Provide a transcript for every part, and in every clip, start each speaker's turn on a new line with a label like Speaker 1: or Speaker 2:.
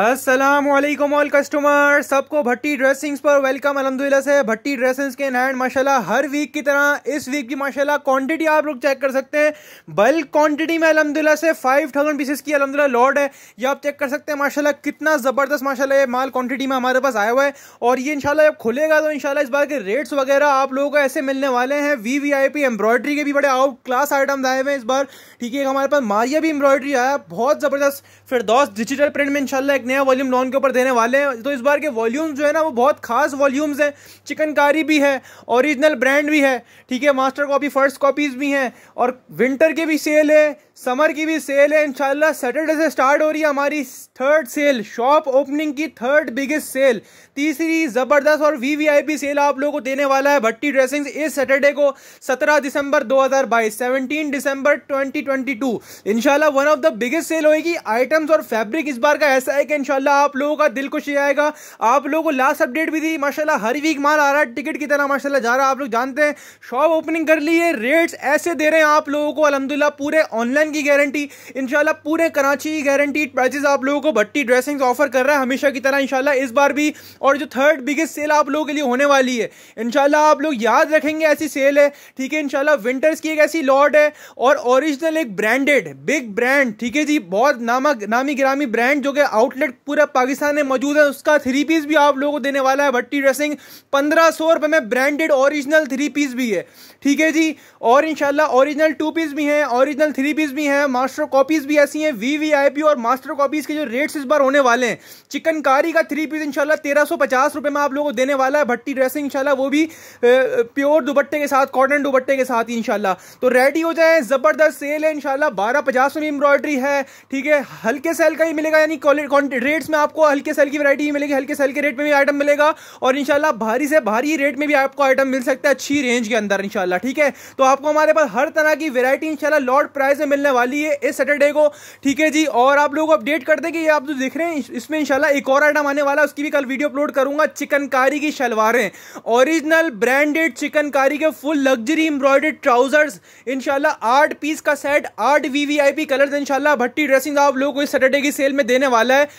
Speaker 1: Aslam all customer सबको भट्टी dressings पर welcome अलहमदिल्ला से भट्टी ड्रेसिंग्स के नैंड माशाल्लाह हर वीक की तरह इस वीक की माशाल्लाह क्वांटिटी आप लोग चेक कर सकते हैं बल्क क्वांटिटी में अलहमदिल्ला से 5000 पीसेस की अलहमदिल्ला लॉट है ये आप चेक कर सकते हैं माशाल्लाह कितना ज़बरदस्त माशाल्लाह ये माल क्वान्टिटी में हमारे पास आया हुआ है और ये इनशाला जब खुलेगा तो इनशाला इस बार के रेट्स वगैरह आप लोगों को ऐसे मिलने वाले हैं V V I P embroidery के भी बड़े आउट क्लास आइटम्स आए हुए हैं इस बार ठीक है हमारे पास मारिया भी एम्ब्रॉयडरी आया बहुत ज़बरदस्त फिर डिजिटल प्रिंट में इनशाला एक नया वॉल्यूम लॉन के ऊपर देने वाले हैं तो इस बार के वॉल्यूम्स जो है ना वो बहुत खास वॉल्यूम्स हैं चिकनकारी भी है ओरिजिनल ब्रांड भी है ठीक है मास्टर कॉपी फर्स्ट कॉपीज़ भी हैं और विंटर की भी सेल है समर की भी सेल है इंशाल्लाह सैटरडे से स्टार्ट हो रही है हमारी थर्ड सेल शॉप ओपनिंग की थर्ड बिगेस्ट सेल तीसरी ज़बरदस्त और वी सेल आप लोगों को देने वाला है भट्टी ड्रेसिंग इस सैटरडे को 17 दिसंबर 2022 17 दिसंबर 2022 इंशाल्लाह one of the biggest sale होगी आइटम्स और फैब्रिक इस बार का ऐसा है कि करके इनशाला आप लोगों का दिल खुश जाएगा आप लोगों को लास्ट अपडेट भी दी माशाला हर वीक माल आ रहा है टिकट की तरह माशाला जा रहा है आप लोग जानते हैं शॉप ओपनिंग कर ली है रेट्स ऐसे दे रहे हैं आप लोगों को अलहमदिल्ला पूरे ऑनलाइन की गारंटी इनशाला पूरे कराची की गारंटी प्राइजेस आप लोगों को भट्टी ड्रेसिंग ऑफर कर रहा है हमेशा की तरह इनशाला इस बार भी और जो थर्ड बिगेस्ट सेल आप लोगों के लिए होने वाली है इनशाला आप लोग याद रखेंगे ऐसी सेल है ठीक है इनशाला विंटर्स की एक ऐसी लॉट है और ओरिजिनल एक ब्रांडेड बिग ब्रांड ठीक है जी बहुत नामक नामी ग्रामी ब्रांड जो कि आउटलेट आउटलेट पूरा पाकिस्तान में मौजूद है उसका थ्री पीस भी आप लोगों को देने वाला है भट्टी ड्रेसिंग पंद्रह सौ रुपये में ब्रांडेड ओरिजिनल थ्री पीस भी है ठीक है जी और इनशाला ओरिजिनल टू पीस भी हैं ओरिजिनल थ्री पीस भी हैं मास्टर कॉपीज़ भी ऐसी हैं वी वी आई पी और मास्टर कॉपीज़ के जो रेट्स इस बार होने वाले हैं चिकनकारी का थ्री पीस इनशाला तेरह सौ पचास रुपये में आप लोगों को देने वाला है भट्टी ड्रेसिंग इनशाला वो भी प्योर दुपट्टे के साथ कॉटन दुपट्टे के साथ ही इनशाला तो रेडी हो जाए ज़बरदस्त सेल है इनशाला बारह पचास में एम्ब्रॉयडरी है ठीक है हल्के सेल का ही मिलेगा यानी रेट्स में आपको हल्के से हल्की वैरायटी मिलेगी हल्के सेल के रेट में भी आइटम मिलेगा और इंशाल्लाह भारी से भारी रेट में भी आपको आइटम मिल सकता है अच्छी रेंज के अंदर इंशाल्लाह ठीक है तो आपको हमारे पास हर तरह की वैरायटी इंशाल्लाह लॉट प्राइस में मिलने वाली है इस सैटरडे को ठीक है जी और आप लोग अपडेट कर देंगे ये आप जो देख रहे हैं इसमें इंशाल्लाह एक और आइटम आने वाला है उसकी भी कल वीडियो अपलोड करूंगा चिकनकारी की शलवारें ओरिजिनल ब्रांडेड चिकनकारी के फुल लग्जरी एम्ब्रॉयडेड ट्राउजर्स इनशाला आठ पीस का सेट आठ वीवीआईपी कलर्स इनशाला भट्टी ड्रेसिंग आप लोगों को इस सैटरडे की सेल में देने वाला है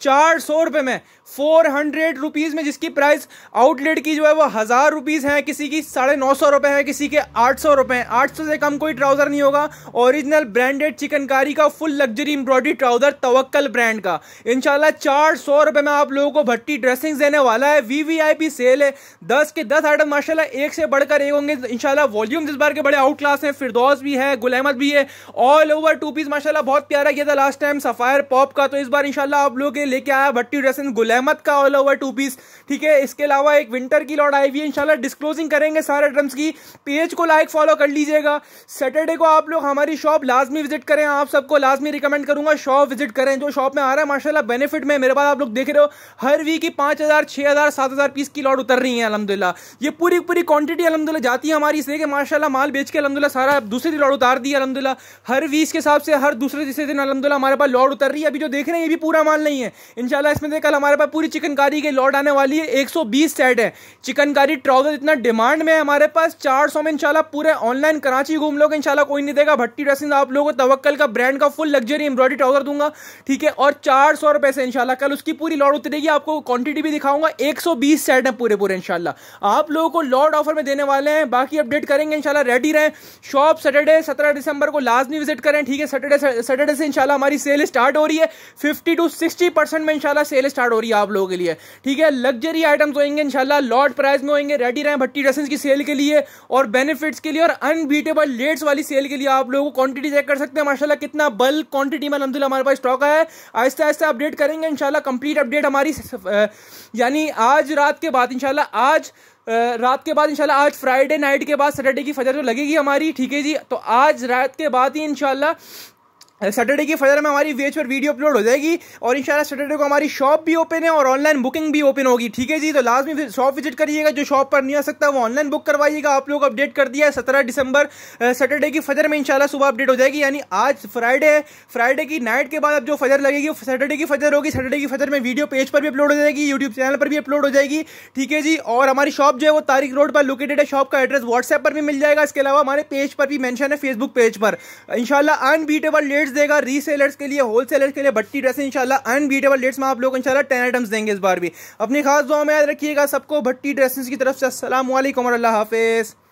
Speaker 1: चार सौ रुपये में फोर हंड्रेड रुपीज़ में जिसकी प्राइस आउटलेट की जो है वो हज़ार रुपीज़ है किसी की साढ़े नौ सौ रुपये है किसी के आठ सौ रुपये हैं आठ सौ से कम कोई ट्राउज़र नहीं होगा ओरिजिनल ब्रांडेड चिकनकारी का full luxury embroidery trouser Tawakkal brand का इनशाला चार सौ रुपये में आप लोगों को भट्टी ड्रेसिंग देने वाला है V V I P sale है दस के दस आइटम माशाला एक से बढ़कर एक होंगे इनशाला वॉल्यूम इस बार के बड़े आउट क्लास हैं फिरदौस भी है गुलामत भी है ऑल ओवर टू पीस माशाला बहुत प्यारा किया था लास्ट टाइम सफ़ायर पॉप का तो इस बार इनशाला आप लोग लेके आया भट्टी ड्रेसन गुल अहमद का ऑल ओवर टू पीस ठीक है इसके अलावा एक विंटर की लॉर्ड आई हुई है इंशाल्लाह डिस्क्लोजिंग करेंगे सारे ड्रम्स की पेज को लाइक फॉलो कर लीजिएगा सैटरडे को आप लोग हमारी शॉप लाजमी विजिट करें आप सबको लाजमी रिकमेंड करूंगा शॉप विजिट करें जो शॉप में आ रहा है माशाला बेनिफिट में मेरे बाद आप लोग देख रहे हो हर वीक की पांच हज़ार छह हज़ार सात हज़ार पीस की लॉट उतर रही है अलहमदिल्ला ये पूरी पूरी क्वांटिटी अलहमदिल्ला जाती है हमारी इसलिए माशाला माल बेच के अलहमदिल्ला सारा दूसरी लॉट उतार दी है हर वीक के हिसाब से हर दूसरे तीसरे दिन अलहमदिल्ला हमारे पास लॉट उतर रही है अभी जो देख रहे हैं ये भी पूरा माल नहीं है इनशाला इसमें से कल हमारे पास पूरी चिकनकारी के लॉट आने वाली है 120 सेट है चिकनकारी ट्राउजर इतना डिमांड में है हमारे पास 400 में इनशाला पूरे ऑनलाइन कराची घूम लोग इनशाला कोई नहीं देगा भट्टी ड्रेसिंग आप लोगों को तवक्ल का ब्रांड का फुल लग्जरी एम्ब्रॉडरी ट्राउजर दूंगा ठीक है और चार सौ रुपए से इनशाला कल उसकी पूरी लॉट उतरेगी आपको क्वांटिटी भी दिखाऊंगा एक सौ बीस सेट है पूरे पूरे इनशाला आप लोगों को लॉट ऑफर में देने वाले हैं बाकी अपडेट करेंगे इनशाला रेडी रहे शॉप सैटरडे सत्रह दिसंबर को लाजमी विजिट करें ठीक है सैटरडे सैटरडे से इनशाला हमारी सेल स्टार्ट हो रही है फिफ्टी टू सिक्सटी परसेंट में इंशाल्लाह सेल स्टार्ट हो रही है आप लोगों के लिए ठीक है लग्जरी आइटम्स होंगे इंशाल्लाह लॉट प्राइस में होंगे रेडी रहें भट्टी ड्रेसेस की सेल के लिए और बेनिफिट्स के लिए और अनबीटेबल लेट्स वाली सेल के लिए आप लोगों को क्वांटिटी चेक कर सकते हैं माशाल्लाह कितना बल्क क्वांटिटी में अलहमदिल्ला हमारे पास स्टॉक है आहिस्ते आहिस्ते अपडेट करेंगे इंशाल्लाह कंप्लीट अपडेट हमारी यानी आज रात के बाद इंशाल्लाह आज रात के बाद इंशाल्लाह आज फ्राइडे नाइट के बाद सैटरडे की फजर तो लगेगी हमारी ठीक है जी तो आज रात के बाद ही इंशाल्लाह सैटरडे की फजर में हमारी वेज पर वीडियो अपलोड हो जाएगी और इंशाल्लाह सैटरडे को हमारी शॉप भी ओपन है और ऑनलाइन बुकिंग भी ओपन होगी ठीक है जी तो लास्ट में शॉप विजिट करिएगा जो शॉप पर नहीं आ सकता वो ऑनलाइन बुक करवाइएगा आप लोग अपडेट कर दिया है सत्रह दिसंबर सैटरडे की फजर में इंशाल्लाह सुबह अपडेट हो जाएगी यानी आज फ्राइडे है फ्राइडे की नाइट के बाद अब जो फजर लगेगी सैटरडे की फजर होगी सैटरडे की फजर में वीडियो पेज पर भी अपलोड हो जाएगी यूट्यूब चैनल पर भी अपलोड हो जाएगी ठीक है जी और हमारी शॉप जो है वो तारीख रोड पर लोकेटेड है शॉप का एड्रेस व्हाट्सएप पर भी मिल जाएगा इसके अलावा हमारे पेज पर भी मैंशन है फेसबुक पेज पर इनशाला अनबीटेबल लेट रेट्स देगा रीसेलर्स के लिए होलसेलर्स के लिए भट्टी ड्रेस इंशाल्लाह अनबीटेबल रेट्स में आप लोग इंशाल्लाह टेन आइटम्स देंगे इस बार भी अपनी खास दुआ में याद रखिएगा सबको भट्टी ड्रेसेस की तरफ से असलम और हाफिज़